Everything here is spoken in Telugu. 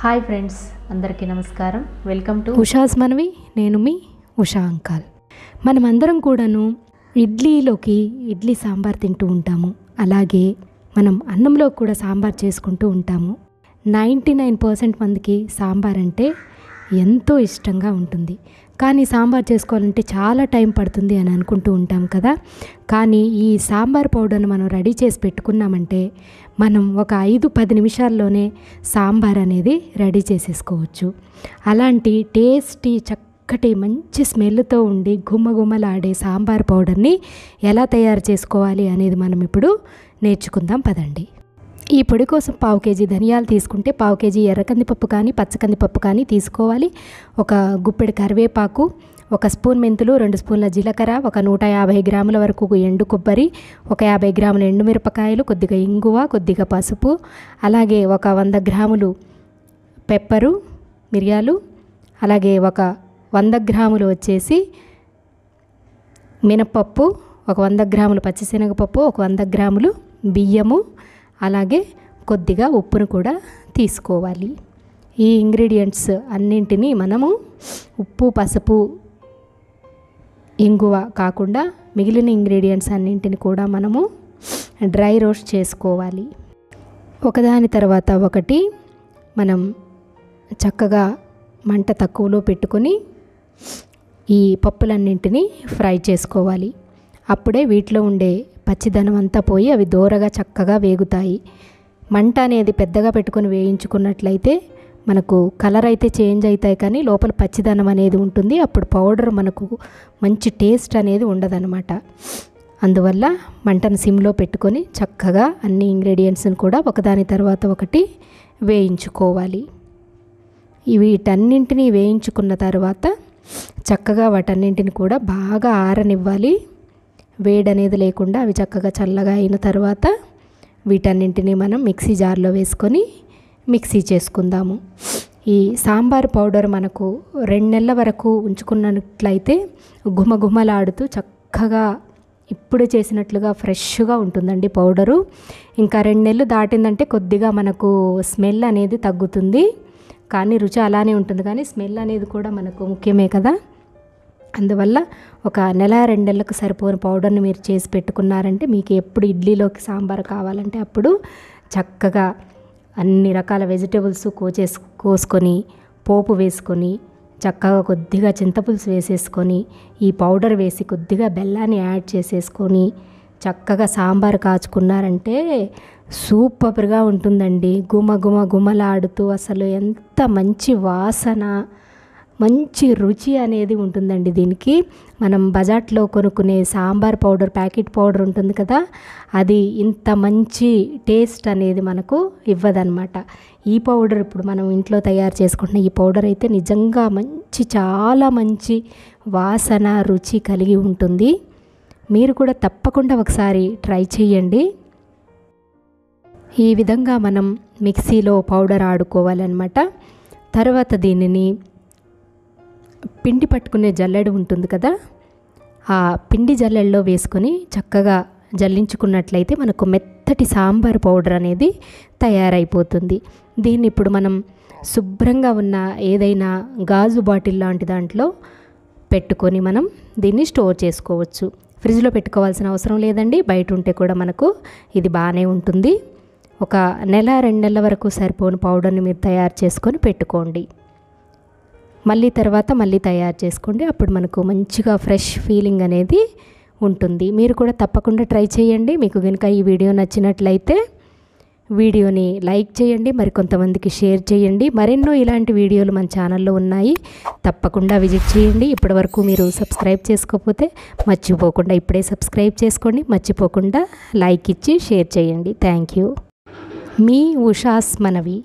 హాయ్ ఫ్రెండ్స్ అందరికీ నమస్కారం వెల్కమ్ టు ఉషాస్ మనవి నేను మీ ఉషా అంకాల్ మనమందరం కూడాను ఇడ్లీలోకి ఇడ్లీ సాంబార్ తింటూ ఉంటాము అలాగే మనం అన్నంలో కూడా సాంబార్ చేసుకుంటూ ఉంటాము నైంటీ నైన్ పర్సెంట్ మందికి సాంబార్ అంటే ఎంతో ఇష్టంగా ఉంటుంది కానీ సాంబార్ చేసుకోవాలంటే చాలా టైం పడుతుంది అని అనుకుంటూ ఉంటాం కదా కానీ ఈ సాంబార్ పౌడర్ను మనం రెడీ చేసి పెట్టుకున్నామంటే మనం ఒక ఐదు పది నిమిషాల్లోనే సాంబార్ అనేది రెడీ చేసేసుకోవచ్చు అలాంటి టేస్టీ చక్కటి మంచి స్మెల్తో ఉండి గుమ్మగుమ్మలాడే సాంబార్ పౌడర్ని ఎలా తయారు చేసుకోవాలి అనేది మనం ఇప్పుడు నేర్చుకుందాం పదండి ఈ పొడి కోసం పావు కేజీ ధనియాలు తీసుకుంటే పావు కేజీ ఎర్రకందిపప్పు కానీ పచ్చకందిపప్పు కానీ తీసుకోవాలి ఒక గుప్పెడు కరివేపాకు ఒక స్పూన్ మెంతులు రెండు స్పూన్ల జీలకర్ర ఒక నూట యాభై గ్రాముల వరకు ఎండు కొబ్బరి ఒక యాభై గ్రాముల ఎండుమిరపకాయలు కొద్దిగా ఇంగువ కొద్దిగా పసుపు అలాగే ఒక వంద గ్రాములు పెప్పరు మిరియాలు అలాగే ఒక వంద గ్రాములు వచ్చేసి మినపప్పు ఒక వంద గ్రాములు పచ్చిశనగపప్పు ఒక వంద గ్రాములు బియ్యము అలాగే కొద్దిగా ఉప్పును కూడా తీసుకోవాలి ఈ ఇంగ్రీడియంట్స్ అన్నింటినీ మనము ఉప్పు పసుపు ఇంగువ కాకుండా మిగిలిన ఇంగ్రీడియంట్స్ అన్నింటిని కూడా మనము డ్రై రోస్ట్ చేసుకోవాలి ఒకదాని తర్వాత ఒకటి మనం చక్కగా మంట తక్కువలో పెట్టుకొని ఈ పప్పులన్నింటినీ ఫ్రై చేసుకోవాలి అప్పుడే వీటిలో ఉండే పచ్చిదనం అంతా పోయి అవి దోరగా చక్కగా వేగుతాయి మంట అనేది పెద్దగా పెట్టుకొని వేయించుకున్నట్లయితే మనకు కలర్ అయితే చేంజ్ అవుతాయి కానీ లోపల పచ్చిదనం అనేది ఉంటుంది అప్పుడు పౌడర్ మనకు మంచి టేస్ట్ అనేది ఉండదన్నమాట అందువల్ల మంటను సిమ్లో పెట్టుకొని చక్కగా అన్ని ఇంగ్రీడియంట్స్ని కూడా ఒకదాని తర్వాత ఒకటి వేయించుకోవాలి వీటన్నింటినీ వేయించుకున్న తర్వాత చక్కగా వాటన్నింటిని కూడా బాగా ఆరనివ్వాలి వేడి అనేది లేకుండా అవి చక్కగా చల్లగా అయిన తర్వాత వీటన్నింటినీ మనం మిక్సీ జార్లో వేసుకొని మిక్సీ చేసుకుందాము ఈ సాంబార్ పౌడర్ మనకు రెండు నెలల వరకు ఉంచుకున్నట్లయితే గుమగుమలాడుతూ చక్కగా ఇప్పుడు చేసినట్లుగా ఫ్రెష్గా ఉంటుందండి పౌడరు ఇంకా రెండు నెలలు దాటిందంటే కొద్దిగా మనకు స్మెల్ అనేది తగ్గుతుంది కానీ రుచి అలానే ఉంటుంది కానీ స్మెల్ అనేది కూడా మనకు ముఖ్యమే కదా అందువల్ల ఒక నెల రెండేళ్లకు సరిపోని పౌడర్ని మీరు చేసి పెట్టుకున్నారంటే మీకు ఎప్పుడు ఇడ్లీలోకి సాంబార్ కావాలంటే అప్పుడు చక్కగా అన్ని రకాల వెజిటేబుల్స్ కోచేసు కోసుకొని పోపు వేసుకొని చక్కగా కొద్దిగా చింతపులుసు వేసేసుకొని ఈ పౌడర్ వేసి కొద్దిగా బెల్లాన్ని యాడ్ చేసేసుకొని చక్కగా సాంబార్ కాచుకున్నారంటే సూపర్గా ఉంటుందండి గుమ గుమ గుమలాడుతూ అసలు ఎంత మంచి వాసన మంచి రుచి అనేది ఉంటుందండి దీనికి మనం బజార్లో కొనుక్కునే సాంబార్ పౌడర్ ప్యాకెట్ పౌడర్ ఉంటుంది కదా అది ఇంత మంచి టేస్ట్ అనేది మనకు ఇవ్వదనమాట ఈ పౌడర్ ఇప్పుడు మనం ఇంట్లో తయారు చేసుకుంటున్న ఈ పౌడర్ అయితే నిజంగా మంచి చాలా మంచి వాసన రుచి కలిగి ఉంటుంది మీరు కూడా తప్పకుండా ఒకసారి ట్రై చేయండి ఈ విధంగా మనం మిక్సీలో పౌడర్ ఆడుకోవాలన్నమాట తర్వాత దీనిని పిండి పట్టుకునే జల్లెడు ఉంటుంది కదా ఆ పిండి జల్లెడలో వేసుకొని చక్కగా జల్లించుకున్నట్లయితే మనకు మెత్తటి సాంబార్ పౌడర్ అనేది తయారైపోతుంది దీన్ని ఇప్పుడు మనం శుభ్రంగా ఉన్న ఏదైనా గాజు బాటిల్ లాంటి దాంట్లో పెట్టుకొని మనం దీన్ని స్టోర్ చేసుకోవచ్చు ఫ్రిడ్జ్లో పెట్టుకోవాల్సిన అవసరం లేదండి బయట ఉంటే కూడా మనకు ఇది బాగానే ఉంటుంది ఒక నెల రెండు నెలల వరకు సరిపోని పౌడర్ని మీరు తయారు చేసుకొని పెట్టుకోండి మళ్ళీ తర్వాత మళ్ళీ తయారు చేసుకోండి అప్పుడు మనకు మంచిగా ఫ్రెష్ ఫీలింగ్ అనేది ఉంటుంది మీరు కూడా తప్పకుండా ట్రై చేయండి మీకు కనుక ఈ వీడియో నచ్చినట్లయితే వీడియోని లైక్ చేయండి మరి కొంతమందికి షేర్ చేయండి మరెన్నో ఇలాంటి వీడియోలు మన ఛానల్లో ఉన్నాయి తప్పకుండా విజిట్ చేయండి ఇప్పటివరకు మీరు సబ్స్క్రైబ్ చేసుకోకపోతే మర్చిపోకుండా ఇప్పుడే సబ్స్క్రైబ్ చేసుకోండి మర్చిపోకుండా లైక్ ఇచ్చి షేర్ చేయండి థ్యాంక్ యూ మీ ఉషాస్ మనవి